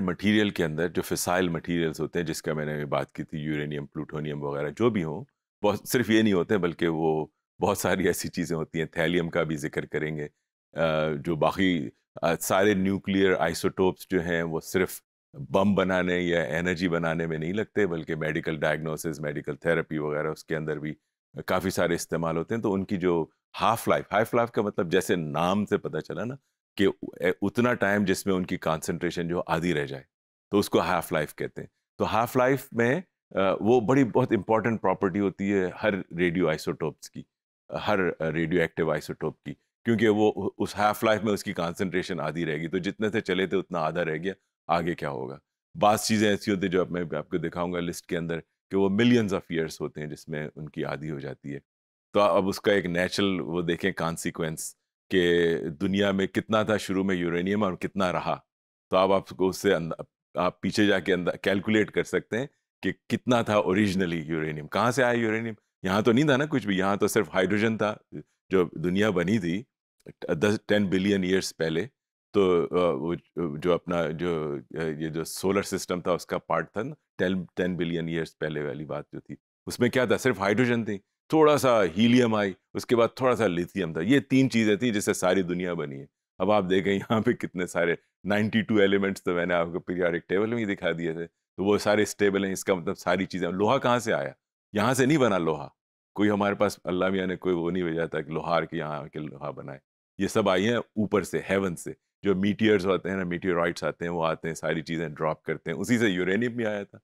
nuclear material के अंदर जो फिसाइल मटेरियल्स होते हैं जिसका मैंने बात की थी यूरेनियम प्लूटोनियम वगैरह जो भी हों बहुत सिर्फ ये नहीं होते बल्कि वो बहुत सारी ऐसी चीज़ें होती हैं थैलियम का भी जिक्र करेंगे जो बाकी सारे न्यूक्लियर आइसोटोप्स जो हैं वो सिर्फ बम बनाने या एनर्जी बनाने में नहीं लगते बल्कि मेडिकल डायग्नोसिस मेडिकल थेरेपी वगैरह उसके अंदर भी काफ़ी सारे इस्तेमाल होते हैं तो उनकी जो हाफ लाइफ हाफ लाइफ का मतलब जैसे नाम से पता चला ना कि उतना टाइम जिसमें उनकी कंसंट्रेशन जो आधी रह जाए तो उसको हाफ लाइफ कहते हैं तो हाफ लाइफ में वो बड़ी बहुत इंपॉर्टेंट प्रॉपर्टी होती है हर रेडियो आइसोटोप्स की हर रेडियो एक्टिव आइसोटोप की क्योंकि वो उस हाफ लाइफ में उसकी कॉन्सेंट्रेशन आधी रहेगी तो जितने से चले थे उतना आधा रह गया आगे क्या होगा बात चीज़ें ऐसी होती हैं जो मैं आपको दिखाऊंगा लिस्ट के अंदर कि वो मिलियंस ऑफ ईयर्स होते हैं जिसमें उनकी आधी हो जाती है तो अब उसका एक नेचुरल वो देखें कॉन्सिक्वेंस कि दुनिया में कितना था शुरू में यूरेनियम और कितना रहा तो अब आप आपको उससे आप पीछे जाके अंदर कैलकुलेट कर सकते हैं कि कितना था ओरिजिनली यूरेनियम कहाँ से आया यूरेनियम यहाँ तो नहीं था ना कुछ भी यहाँ तो सिर्फ हाइड्रोजन था जो दुनिया बनी थी दस टेन बिलियन ईयर्स पहले तो वो जो अपना जो ये जो सोलर सिस्टम था उसका पार्ट था ना टेन टेन बिलियन ईयर्स पहले वाली बात जो थी उसमें क्या था सिर्फ हाइड्रोजन थी थोड़ा सा हीलियम आई उसके बाद थोड़ा सा लिथियम था ये तीन चीज़ें थी जिससे सारी दुनिया बनी है अब आप देखें यहाँ पे कितने सारे 92 एलिमेंट्स तो मैंने आपको पीरियाडिक टेबल में ही दिखा दिए थे तो वो सारे स्टेबल हैं इसका मतलब सारी चीज़ें लोहा कहाँ से आया यहाँ से नहीं बना लोहा कोई हमारे पास अल्लाह मियाँ ने कोई वो नहीं भेजा था कि लोहार के यहाँ के लोहा बनाए ये सब आई हैं ऊपर से हेवन से जो मीटियर्स होते हैं ना मीटियोराइट्स आते हैं वो आते हैं सारी चीज़ें ड्रॉप करते हैं उसी से यूरेनियम भी आया था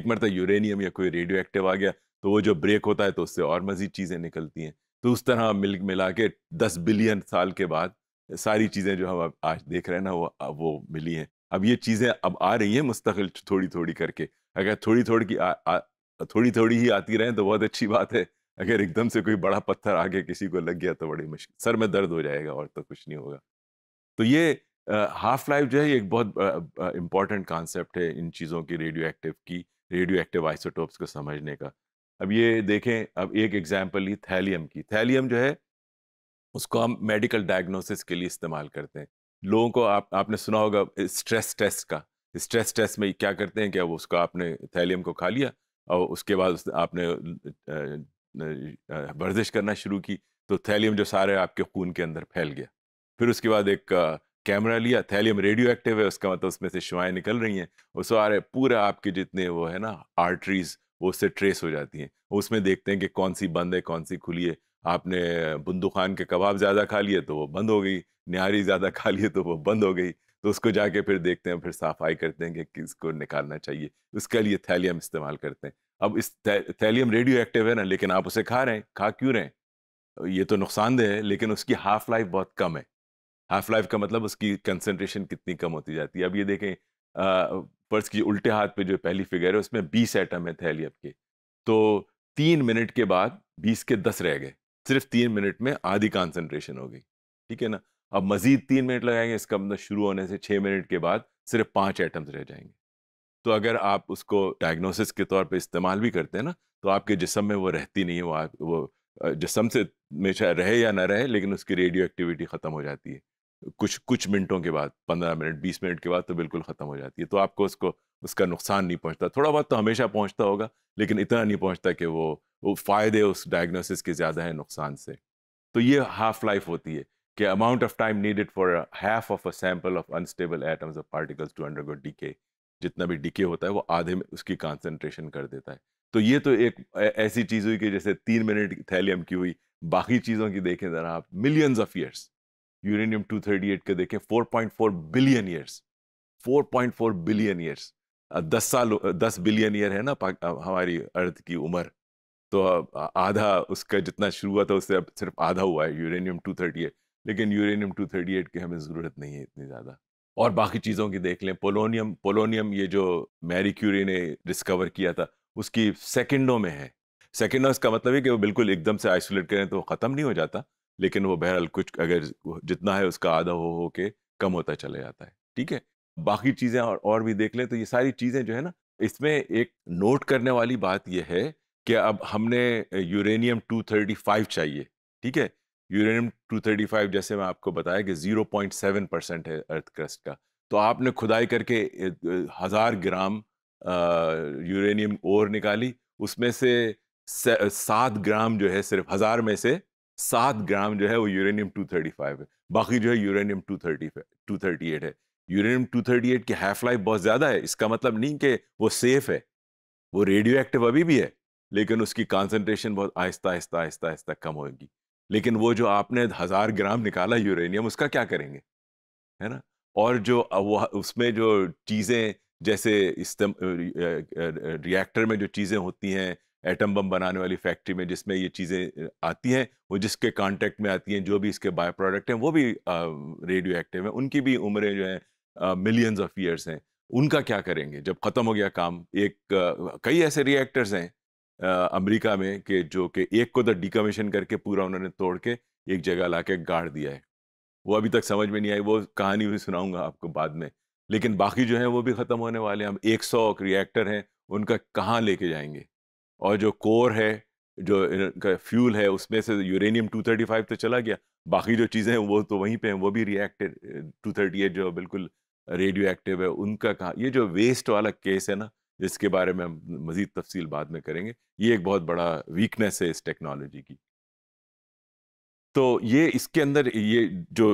एक मरता यूरेनियम या कोई रेडियो एक्टिव आ गया तो वो जो ब्रेक होता है तो उससे और मज़ीद चीज़ें निकलती हैं तो उस तरह मिल मिला के दस बिलियन साल के बाद सारी चीज़ें जो हम आज देख रहे हैं ना वो वो मिली हैं अब ये चीज़ें अब आ रही हैं मुस्तकिल थोड़ी थोड़ी करके अगर थोड़ी थोड़ी की आ, आ, थोड़ी थोड़ी ही आती रहें तो बहुत अच्छी बात है अगर एकदम से कोई बड़ा पत्थर आगे किसी को लग गया तो बड़ी मुश्किल सर में दर्द हो जाएगा और तो कुछ नहीं होगा तो ये हाफ लाइफ जो है एक बहुत इम्पॉर्टेंट कॉन्सेप्ट है इन चीज़ों की रेडियो एक्टिव की रेडियो एक्टिव आइसोटोप्स को समझने का अब ये देखें अब एक एग्जाम्पल ली थैलियम की थैलियम जो है उसको हम मेडिकल डायग्नोसिस के लिए इस्तेमाल करते हैं लोगों को आप आपने सुना होगा स्ट्रेस टेस्ट का स्ट्रेस टेस्ट में क्या करते हैं कि अब उसको आपने थैलियम को खा लिया और उसके बाद उस आपने वर्जिश करना शुरू की तो थैलियम जो सारे आपके खून के अंदर फैल गया फिर उसके बाद एक कैमरा लिया थैलियम रेडियो एक्टिव है उसका मतलब उसमें से शुआएँ निकल रही हैं और सारे पूरे आपके जितने वो है ना आर्टरीज वो उससे ट्रेस हो जाती हैं उसमें देखते हैं कि कौन सी बंद है कौन सी खुली है आपने बुंदू खान के कबाब ज़्यादा खा लिए तो वो बंद हो गई निहारी ज़्यादा खा लिए तो वो बंद हो गई तो उसको जाके फिर देखते हैं फिर साफाई करते हैं कि किसको निकालना चाहिए उसके लिए थैलियम इस्तेमाल करते हैं अब इस थैलियम रेडियो एक्टिव है ना लेकिन आप उसे खा रहे हैं खा क्यों रहे हैं ये तो नुकसानदेह है लेकिन उसकी हाफ लाइफ बहुत कम है हाफ लाइफ का मतलब उसकी कंसनट्रेशन कितनी कम होती जाती है अब ये देखें पर्स की उल्टे हाथ पे जो पहली फिगर है उसमें बीस एटम है थैलियप के तो तीन मिनट के बाद बीस के दस रह गए सिर्फ तीन मिनट में आधी कॉन्सेंट्रेशन हो गई ठीक है ना अब मजीद तीन मिनट लगाएंगे इसका मतलब शुरू होने से छः मिनट के बाद सिर्फ पाँच एटम्स रह जाएंगे तो अगर आप उसको डायग्नोसिस के तौर पर इस्तेमाल भी करते हैं ना तो आपके जिसम में वो रहती नहीं है वो आप वो जिसम से हमेशा रहे या ना रहे लेकिन उसकी रेडियो एक्टिविटी ख़त्म हो जाती है कुछ कुछ मिनटों के बाद पंद्रह मिनट बीस मिनट के बाद तो बिल्कुल ख़त्म हो जाती है तो आपको उसको उसका नुकसान नहीं पहुंचता थोड़ा बहुत तो हमेशा पहुंचता होगा लेकिन इतना नहीं पहुंचता कि वो वो फ़ायदे उस डायग्नोसिस के ज़्यादा है नुकसान से तो ये हाफ लाइफ होती है कि amount of time needed for half of a sample of unstable atoms of particles to undergo decay जितना भी डीके होता है वो आधे में उसकी कॉन्सेंट्रेशन कर देता है तो ये तो एक ऐसी चीज़ हुई कि जैसे तीन मिनट थैलियम की हुई बाकी चीज़ों की देखें ज़रा आप मिलियंस ऑफ ईयर्स यूरेनियम 238 के देखें 4.4 बिलियन ईयर्स 4.4 बिलियन ईयर्स दस साल दस बिलियन ईयर है ना हमारी अर्थ की उम्र तो आधा उसका जितना शुरू हुआ था उससे अब सिर्फ आधा हुआ है यूरेनियम 238 लेकिन यूरेनियम 238 की हमें ज़रूरत नहीं है इतनी ज़्यादा और बाकी चीज़ों की देख लें पोलोनियम पोलोनियम ये जो मैरी क्यूरी ने डिस्कवर किया था उसकी सेकेंडों में है सेकेंडों इसका मतलब है कि वो बिल्कुल एकदम से आइसोलेट करें तो ख़त्म नहीं हो जाता लेकिन वो बहरहाल कुछ अगर जितना है उसका आधा हो हो के कम होता चले जाता है ठीक है बाकी चीज़ें और, और भी देख लें तो ये सारी चीज़ें जो है ना इसमें एक नोट करने वाली बात यह है कि अब हमने यूरेनियम 235 चाहिए ठीक है यूरेनियम 235 जैसे मैं आपको बताया कि 0.7 परसेंट है अर्थ क्रस्ट का तो आपने खुदाई करके हज़ार ग्राम यूरेनियम और निकाली उसमें से सात ग्राम जो है सिर्फ हज़ार में से सात ग्राम जो है वो यूरेनियम 235 है बाकी जो है यूरेनियम थर्टी 238 है यूरेनियम 238 की हाफ लाइफ बहुत ज़्यादा है इसका मतलब नहीं कि वो सेफ़ है वो रेडियो एक्टिव अभी भी है लेकिन उसकी कॉन्सेंट्रेशन बहुत आहिस्ता आहिस्ता आहिस्ता आहिस्ता कम होगी लेकिन वो जो आपने हज़ार ग्राम निकाला यूरेनियम उसका क्या करेंगे है ना और जो उसमें जो चीज़ें जैसे रिएक्टर में जो चीज़ें होती हैं एटम बम बनाने वाली फैक्ट्री में जिसमें ये चीज़ें आती हैं वो जिसके कांटेक्ट में आती हैं जो भी इसके बाय प्रोडक्ट हैं वो भी रेडियो एक्टिव हैं उनकी भी उम्रें जो हैं मिलियंस ऑफ ईयर्स हैं उनका क्या करेंगे जब ख़त्म हो गया काम एक आ, कई ऐसे रिएक्टर्स हैं अमरीका में कि जो कि एक को तो डिकमीशन करके पूरा उन्होंने तोड़ के एक जगह ला के गाड़ दिया है वो अभी तक समझ में नहीं आई वो कहानी भी सुनाऊंगा आपको बाद में लेकिन बाकी जो है वो भी ख़त्म होने वाले हैं हम सौ रिएक्टर हैं उनका कहाँ लेके जाएंगे और जो कोर है जो इनका फ्यूल है उसमें से यूरेनियम 235 तो चला गया बाकी जो चीज़ें हैं वो तो वहीं पे हैं वो भी रिएक्टेड 238 जो बिल्कुल रेडियो एक्टिव है उनका कहाँ ये जो वेस्ट वाला केस है ना जिसके बारे में हम मज़ीद तफसील बाद में करेंगे ये एक बहुत बड़ा वीकनेस है इस टेक्नोलॉजी की तो ये इसके अंदर ये जो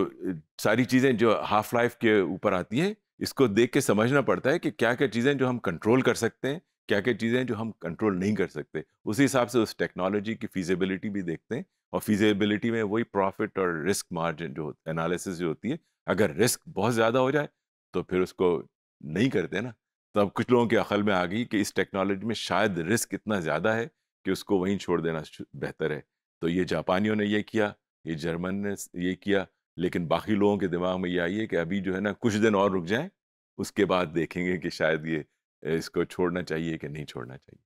सारी चीज़ें जो हाफ लाइफ के ऊपर आती हैं इसको देख के समझना पड़ता है कि क्या क्या चीज़ें जो हम कंट्रोल कर सकते हैं क्या क्या चीज़ें हैं जो हम कंट्रोल नहीं कर सकते उसी हिसाब से उस टेक्नोलॉजी की फिजिबिलिटी भी देखते हैं और फिजिबिलिटी में वही प्रॉफिट और रिस्क मार्जिन जो एनालिसिस जो होती है अगर रिस्क बहुत ज़्यादा हो जाए तो फिर उसको नहीं करते ना तो अब कुछ लोगों की अकल में आ गई कि इस टेक्नोलॉजी में शायद रिस्क इतना ज़्यादा है कि उसको वहीं छोड़ देना बेहतर है तो ये जापानियों ने ये किया ये जर्मन ने ये किया लेकिन बाकी लोगों के दिमाग में ये आई है कि अभी जो है ना कुछ दिन और रुक जाएं उसके बाद देखेंगे कि शायद ये इसको छोड़ना चाहिए कि नहीं छोड़ना चाहिए